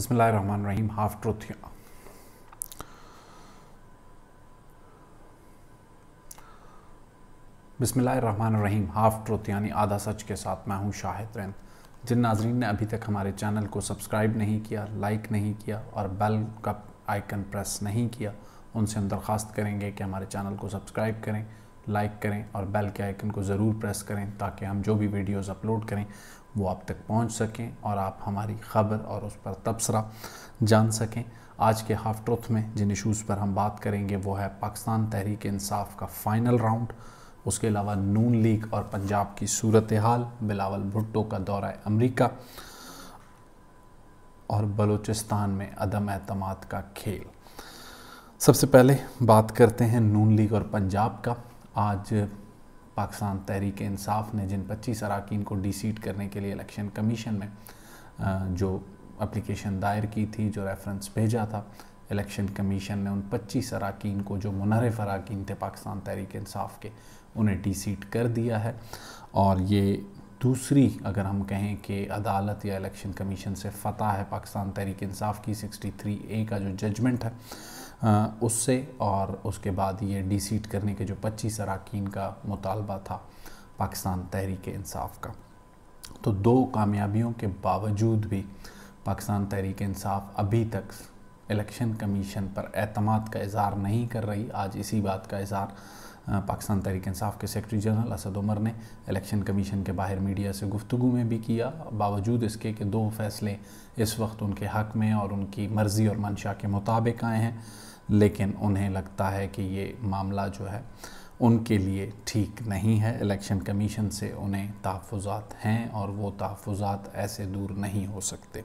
रहीम half truth Rahim half truth यानी आधा सच के साथ मैं हूँ शाहिद रैन जिन नाजरीन ने अभी तक हमारे चैनल को सब्सक्राइब नहीं किया लाइक नहीं किया और बेल का आइकन प्रेस नहीं किया उनसे हम दरख्वास्त करेंगे कि हमारे चैनल को सब्सक्राइब करें लाइक करें और बेल के आइकन को ज़रूर प्रेस करें ताकि हम जो भी वीडियोस अपलोड करें वो आप तक पहुंच सकें और आप हमारी ख़बर और उस पर तबसरा जान सकें आज के हाफ ट्रुथ में जिन इशूज़ पर हम बात करेंगे वो है पाकिस्तान तहरीक इंसाफ का फ़ाइनल राउंड उसके अलावा नून लीग और पंजाब की सूरत हाल बिलावल भुट्टो का दौरा अमरीका और बलूचिस्तान में अदम अहतम का खेल सबसे पहले बात करते हैं नून लीग और पंजाब का आज पाकिस्तान तहरीक इंसाफ ने जिन पच्चीस अरकान को डिसीट करने के लिए इलेक्शन कमीशन में जो अप्लीकेशन दायर की थी जो रेफरेंस भेजा था इलेक्शन कमीशन ने उन पच्चीस अरकान को जो मुनरफ अरकान थे पाकिस्तान तहरीक इंसाफ के उन्हें डिसीट कर दिया है और ये दूसरी अगर हम कहें कि अदालत या इलेक्शन कमीशन से फतह है पाकिस्तान तहरीक इंसाफ की 63 ए का जो जजमेंट है उससे और उसके बाद ये डी सीट करने के जो पच्चीस अरकान का मुतालबा था पाकिस्तान तहरीक इंसाफ का तो दो कामयाबियों के बावजूद भी पाकिस्तान तहरीक इंसाफ अभी तक इलेक्शन कमीशन पर अतमाद का इजहार नहीं कर रही आज इसी बात का इजहार पाकिस्तान तहरीक इंसाफ के सेक्रटरी जनरल असद उमर ने इलेक्शन कमीशन के बाहर मीडिया से गुफ्तु में भी किया बावजूद इसके कि दो फैसले इस वक्त उनके हक़ में और उनकी मर्ज़ी और मंशा के मुताबिक आए हैं लेकिन उन्हें लगता है कि ये मामला जो है उनके लिए ठीक नहीं है इलेक्शन कमीशन से उन्हें तहफ़ात हैं और वो तहफ़ात ऐसे दूर नहीं हो सकते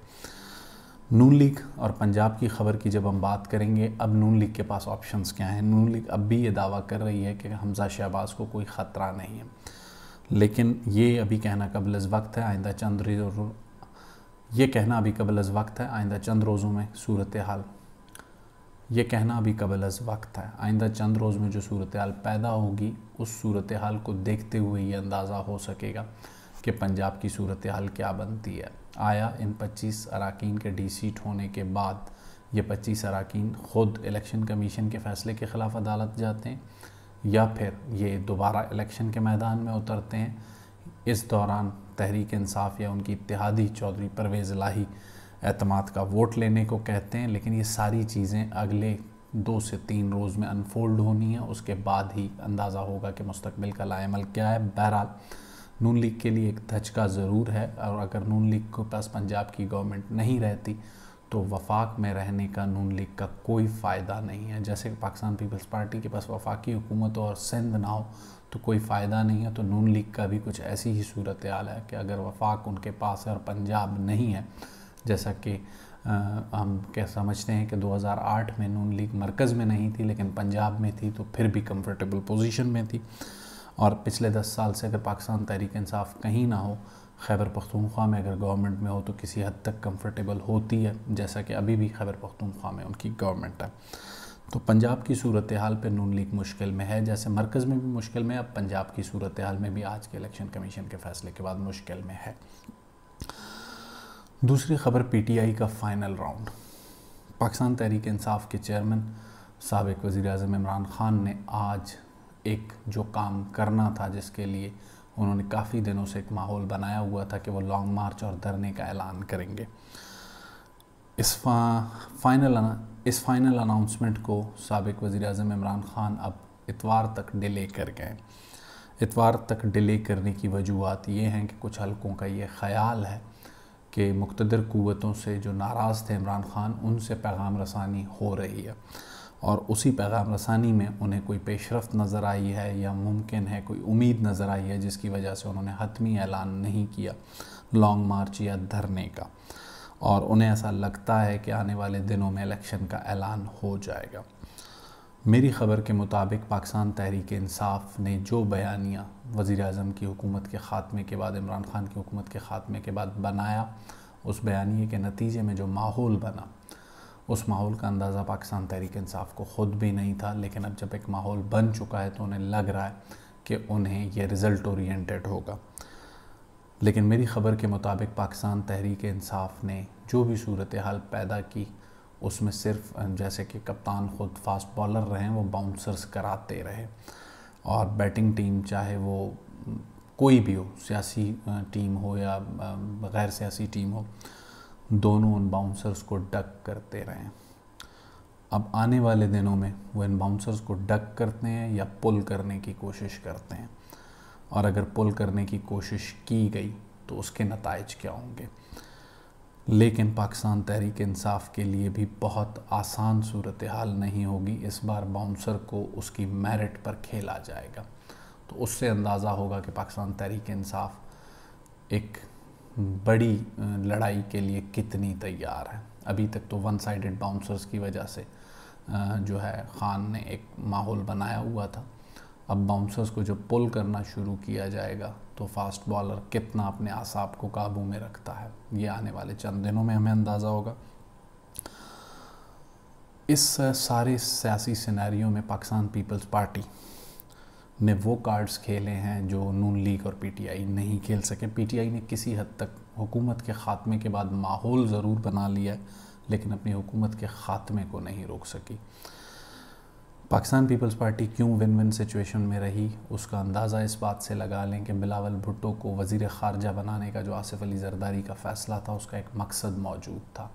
नून लीग और पंजाब की खबर की जब हम बात करेंगे अब नून लीग के पास ऑप्शंस क्या हैं नून लीग अब भी ये दावा कर रही है कि हमजा शहबाज को कोई ख़तरा नहीं है लेकिन ये अभी कहना कबल वक्त है आइंदा चंद ये कहना अभी कबल वक्त है आइंदा चंद रोज़ों में सूरत हाल ये कहना अभी कबल वक्त है आइंदा चंद रोज़ में जो सूरत हाल पैदा होगी उस सूरत हाल को देखते हुए ये अंदाज़ा हो सकेगा कि पंजाब की सूरत हाल क्या बनती है आया इन 25 अरकान के डी सीट होने के बाद ये 25 अरकान ख़ुद इलेक्शन कमीशन के फ़ैसले के ख़िलाफ़ अदालत जाते हैं या फिर ये दोबारा इलेक्शन के मैदान में उतरते हैं इस दौरान तहरीक इंसाफ या उनकी इतिहादी चौधरी परवेज़ लाही अतमाद का वोट लेने को कहते हैं लेकिन ये सारी चीज़ें अगले दो से तीन रोज़ में अनफोल्ड होनी है उसके बाद ही अंदाज़ा होगा कि मुस्तबिल का लाएमल क्या है बहरहाल नून लीग के लिए एक धचका ज़रूर है और अगर नून लीग के पास पंजाब की गवर्नमेंट नहीं रहती तो वफाक में रहने का नून लीग का कोई फ़ायदा नहीं है जैसे पाकिस्तान पीपल्स पार्टी के पास वफाकी हुकूमत और सिंध ना हो तो कोई फ़ायदा नहीं है तो नून लीग का भी कुछ ऐसी ही सूरत हाल है कि अगर वफाक उनके पास है और पंजाब नहीं है जैसा कि आ, हम क्या समझते हैं कि 2008 में नून लीग मरकज़ में नहीं थी लेकिन पंजाब में थी तो फिर भी कंफर्टेबल पोजीशन में थी और पिछले दस साल से अगर पाकिस्तान तहरीक इंसाफ कहीं ना हो खैबर पख्तूनख्वा में अगर गवर्नमेंट में हो तो किसी हद तक कंफर्टेबल होती है जैसा कि अभी भी खैबर पख्तूनख्वा में उनकी गवर्नमेंट है तो पंजाब की सूरत हाल पर नून लीग मुश्किल में है जैसे मरकज़ में भी मुश्किल में अब पंजाब की सूरत हाल में भी आज के इलेक्शन कमीशन के फैसले के बाद मुश्किल में है दूसरी खबर पीटीआई का फाइनल राउंड पाकिस्तान तहरीक इंसाफ के चेयरमैन सबक वज़ी अजम इमरान ख़ान ने आज एक जो काम करना था जिसके लिए उन्होंने काफ़ी दिनों से एक माहौल बनाया हुआ था कि वो लॉन्ग मार्च और धरने का ऐलान करेंगे इस फाइनल इस फाइनल अनाउंसमेंट को सबक वज़ी अजम इमरान ख़ान अब इतवार तक डिले कर गए इतवार तक डिले करने की वजूहत ये हैं कि कुछ हलकों का ये ख्याल है कि मुख्तर क़वतों से जो नाराज़ थे इमरान ख़ान उनसे पैगाम रसानी हो रही है और उसी पैगाम रसानी में उन्हें कोई पेशरफ नज़र आई है या मुमकिन है कोई उम्मीद नज़र आई है जिसकी वजह से उन्होंने हतमी ऐलान नहीं किया लॉन्ग मार्च या धरने का और उन्हें ऐसा लगता है कि आने वाले दिनों में इलेक्शन का ऐलान हो जाएगा मेरी ख़बर के मुताबिक पाकिस्तान तहरीक इंसाफ ने जो बयानियाँ वज़ी अजम की हुकूमत के ख़ात्मे के बाद इमरान खान की हुकूमत के ख़ात्मे के बाद बनाया उस बयानी के नतीजे में जो माहौल बना उस माहौल का अंदाज़ा पाकिस्तान तहरीक इंसाफ को ख़ुद भी नहीं था लेकिन अब जब एक माहौल बन चुका है तो उन्हें लग रहा है कि उन्हें यह रिज़ल्ट ओरिएंटेड होगा लेकिन मेरी खबर के मुताबिक पाकिस्तान तहरीक इंसाफ ने जो भी सूरत हाल पैदा की उसमें सिर्फ जैसे कि कप्तान ख़ुद फास्ट बॉलर रहे वो बाउंसर्स कराते रहे और बैटिंग टीम चाहे वो कोई भी हो सियासी टीम हो या गैर सियासी टीम हो दोनों उन बाउंसर्स को डक करते रहें अब आने वाले दिनों में वो इन बाउंसर्स को डक करते हैं या पुल करने की कोशिश करते हैं और अगर पुल करने की कोशिश की गई तो उसके नतज क्या होंगे लेकिन पाकिस्तान तहरीक इंसाफ के लिए भी बहुत आसान सूरत हाल नहीं होगी इस बार बाउंसर को उसकी मेरिट पर खेला जाएगा तो उससे अंदाज़ा होगा कि पाकिस्तान तहरीक इंसाफ एक बड़ी लड़ाई के लिए कितनी तैयार है अभी तक तो वन साइडेड बाउंसर्स की वजह से जो है ख़ान ने एक माहौल बनाया हुआ था अब बाउंसर्स को जब पुल करना शुरू किया जाएगा तो फास्ट बॉलर कितना अपने आसाब को काबू में रखता है ये आने वाले चंद दिनों में हमें अंदाज़ा होगा इस सारे सियासी सिनेरियो में पाकिस्तान पीपल्स पार्टी ने वो कार्ड्स खेले हैं जो नून लीग और पीटीआई नहीं खेल सके पीटीआई ने किसी हद तक हुकूमत के ख़ात्मे के बाद माहौल ज़रूर बना लिया लेकिन अपनी हुकूमत के ख़ात्मे को नहीं रोक सकी पाकिस्तान पीपल्स पार्टी क्यों विन विन सिचुएशन में रही उसका अंदाज़ा इस बात से लगा लें कि बिलावल भुट्टो को वज़ी ख़ारजा बनाने का जो आसिफ अली जरदारी का फ़ैसला था उसका एक मकसद मौजूद था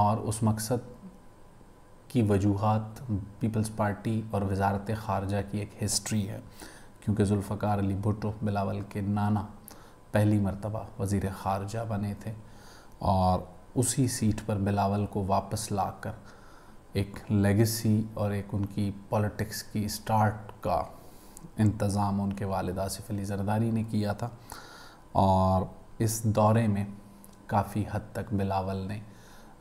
और उस मकसद की वजूहत पीपल्स पार्टी और वजारत खारजा की एक हिस्ट्री है क्योंकि जुल्फ़ार अली भुट्टो बिलावल के नाना पहली मरतबा वज़ी खारजा बने थे और उसी सीट पर बिलावल को वापस लाकर एक लेगेसी और एक उनकी पॉलिटिक्स की स्टार्ट का इंतज़ाम उनके वालद आसिफ अली जरदारी ने किया था और इस दौरे में काफ़ी हद तक बिलावल ने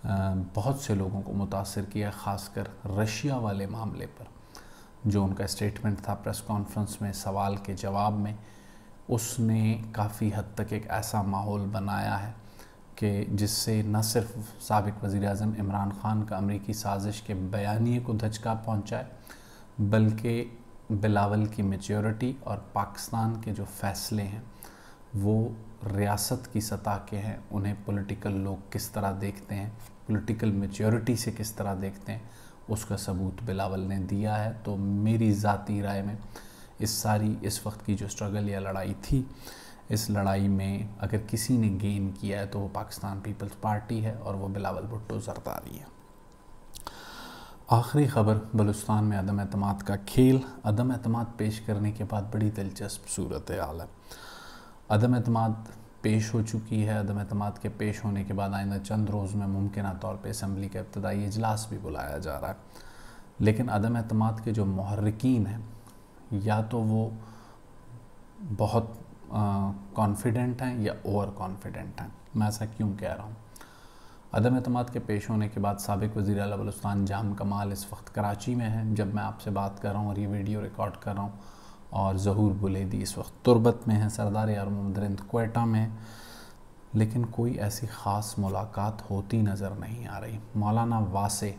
बहुत से लोगों को मुतासर किया ख़ासकर रशिया वाले मामले पर जो उनका स्टेटमेंट था प्रेस कॉन्फ्रेंस में सवाल के जवाब में उसने काफ़ी हद तक एक ऐसा माहौल बनाया है कि जिससे न सिर्फ सबक वज़ी अजम इमरान ख़ान का अमरीकी साजिश के बयानी को धचका पहुँचाए बल्कि बिलावल की मेच्योरिटी और पाकिस्तान के जो फ़ैसले हैं वो रियासत की सतह के हैं उन्हें पॉलिटिकल लोग किस तरह देखते हैं पॉलिटिकल मेच्योरिटी से किस तरह देखते हैं उसका सबूत बिलावल ने दिया है तो मेरी ज़ाती राय में इस सारी इस वक्त की जो स्ट्रगल या लड़ाई थी इस लड़ाई में अगर किसी ने गेन किया है तो वो पाकिस्तान पीपल्स पार्टी है और वो बिलावल भुट्टो जरदारी है आखिरी खबर बलुस्तान में अदम अतमाद का खेल अदम अतमाद पेश करने के बाद बड़ी दिलचस्प सूरत हाल है अदम अतमाद पेश हो चुकी है अदम अतमाद के पेश होने के बाद आइंदा चंद रोज़ में मुमकिन तौर पर इसम्बली का इब्तदाई इजलास भी बुलाया जा रहा है लेकिन अदम अतमाद के जो महरकिन हैं या तो वो बहुत कॉन्फिडेंट हैं या ओवर कॉन्फिडेंट हैं मैं ऐसा क्यों कह रहा हूँ अदम अतमाद के पेश होने के बाद सबक वज़ी अला जाम कमाल इस वक्त कराची में हैं जब मैं आपसे बात कर रहा हूँ और ये वीडियो रिकॉर्ड कर रहा हूँ और जहूर बुलेदी इस वक्त तुरबत में हैं सरदार यारमंदरिंद कोटा में लेकिन कोई ऐसी ख़ास मुलाकात होती नज़र नहीं आ रही मौलाना वासे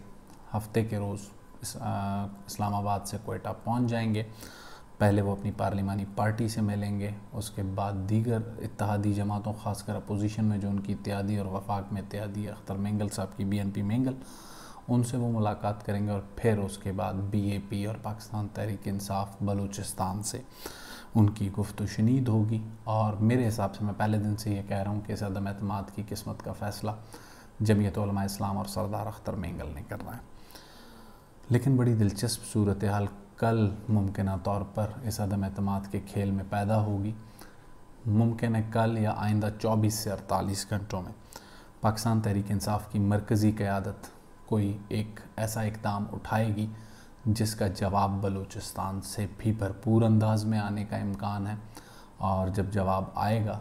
हफ्ते के रोज़ इस, इस्लामाबाद से कोटा पहुंच जाएंगे पहले वो अपनी पार्लिमानी पार्टी से मिलेंगे उसके बाद दीगर इतिहादी जमातों खासकर अपोजिशन में जो उनकी इत्यादी और वफाक में इत्यादी अख्तर मेंगल साहब की बीएनपी मेंगल उनसे वो मुलाकात करेंगे और फिर उसके बाद बीएपी और पाकिस्तान तहरीक इंसाफ बलूचिस्तान से उनकी गुफ्तु शनीद होगी और मेरे हिसाब से मैं पहले दिन से ये कह रहा हूँ कि इस अदम अतमाद की किस्मत का फ़ैसला जमीयत इस्लाम और सरदार अख्तर मेंगल ने करना है लेकिन बड़ी दिलचस्प सूरत हाल कल मुमकिन तौर पर इस अदम अतमाद के खेल में पैदा होगी मुमकिन है कल या आइंदा 24 से 48 घंटों में पाकिस्तान तहरीक इंसाफ की मरकज़ी क़्यादत कोई एक ऐसा इकदाम उठाएगी जिसका जवाब बलूचिस्तान से भी भरपूर अंदाज में आने का इम्कान है और जब जवाब आएगा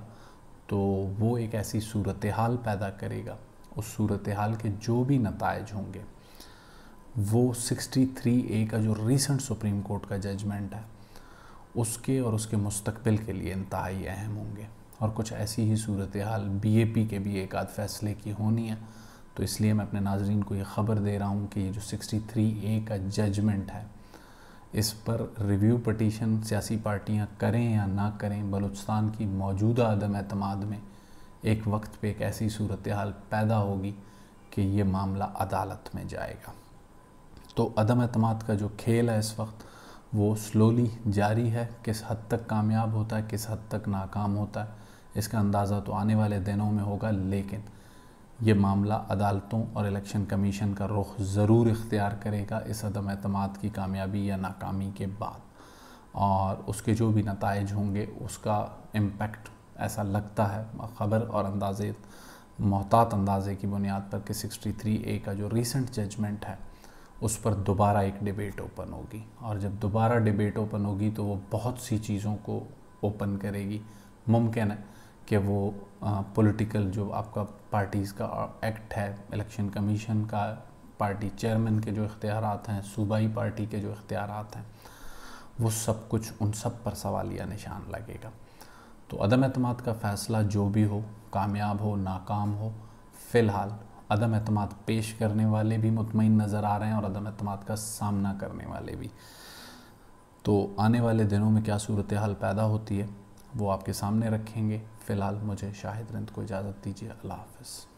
तो वो एक ऐसी सूरत हाल पैदा करेगा उस सूरत हाल के जो भी नतज होंगे वो 63 ए का जो रीसेंट सुप्रीम कोर्ट का जजमेंट है उसके और उसके मुस्तबिल के लिए इंतहाई अहम होंगे और कुछ ऐसी ही सूरत हाल बी ए पी के भी एक आध फैसले की होनी है तो इसलिए मैं अपने नाजरन को ये ख़बर दे रहा हूँ कि ये जो 63 ए का जजमेंट है इस पर रिव्यू पटिशन सियासी पार्टियाँ करें या ना करें बलूचिस्तान की मौजूदा अदम अतमाद में एक वक्त पे एक ऐसी सूरत हाल पैदा होगी कि ये मामला अदालत में जाएगा तो अदम अतमाद का जो खेल है इस वक्त वो स्लोली जारी है किस हद तक कामयाब होता है किस हद तक नाकाम होता है इसका अंदाज़ा तो आने वाले दिनों में होगा लेकिन ये मामला अदालतों और इलेक्शन कमीशन का रुख ज़रूर इख्तियार करेगा इस अदम अतमाद की कामयाबी या नाकामी के बाद और उसके जो भी नतज होंगे उसका इम्पेक्ट ऐसा लगता है ख़बर और अंदाज़े मोहतात अंदाज़े की बुनियाद पर कि 63 ए का जो रीसेंट जजमेंट है उस पर दोबारा एक डिबेट ओपन होगी और जब दोबारा डिबेट ओपन होगी तो वो बहुत सी चीज़ों को ओपन करेगी मुमकिन है कि वो पॉलिटिकल जो आपका पार्टीज़ का एक्ट है इलेक्शन कमीशन का पार्टी चेयरमैन के जो इख्तियार हैं सूबाई पार्टी के जो इख्तियार हैं वो सब कुछ उन सब पर सवालिया निशान लगेगा तो अदम अतमाद का फ़ैसला जो भी हो कामयाब हो नाकाम हो फ़िलहाल अदम अतमाद पेश करने वाले भी मुतमिन नज़र आ रहे हैं और अदम अतमाद का सामना करने वाले भी तो आने वाले दिनों में क्या सूरत हाल पैदा होती है वो आपके सामने रखेंगे फ़िलहाल मुझे शाहिद रंत को इजाज़त दीजिए अल्लाह हाफ़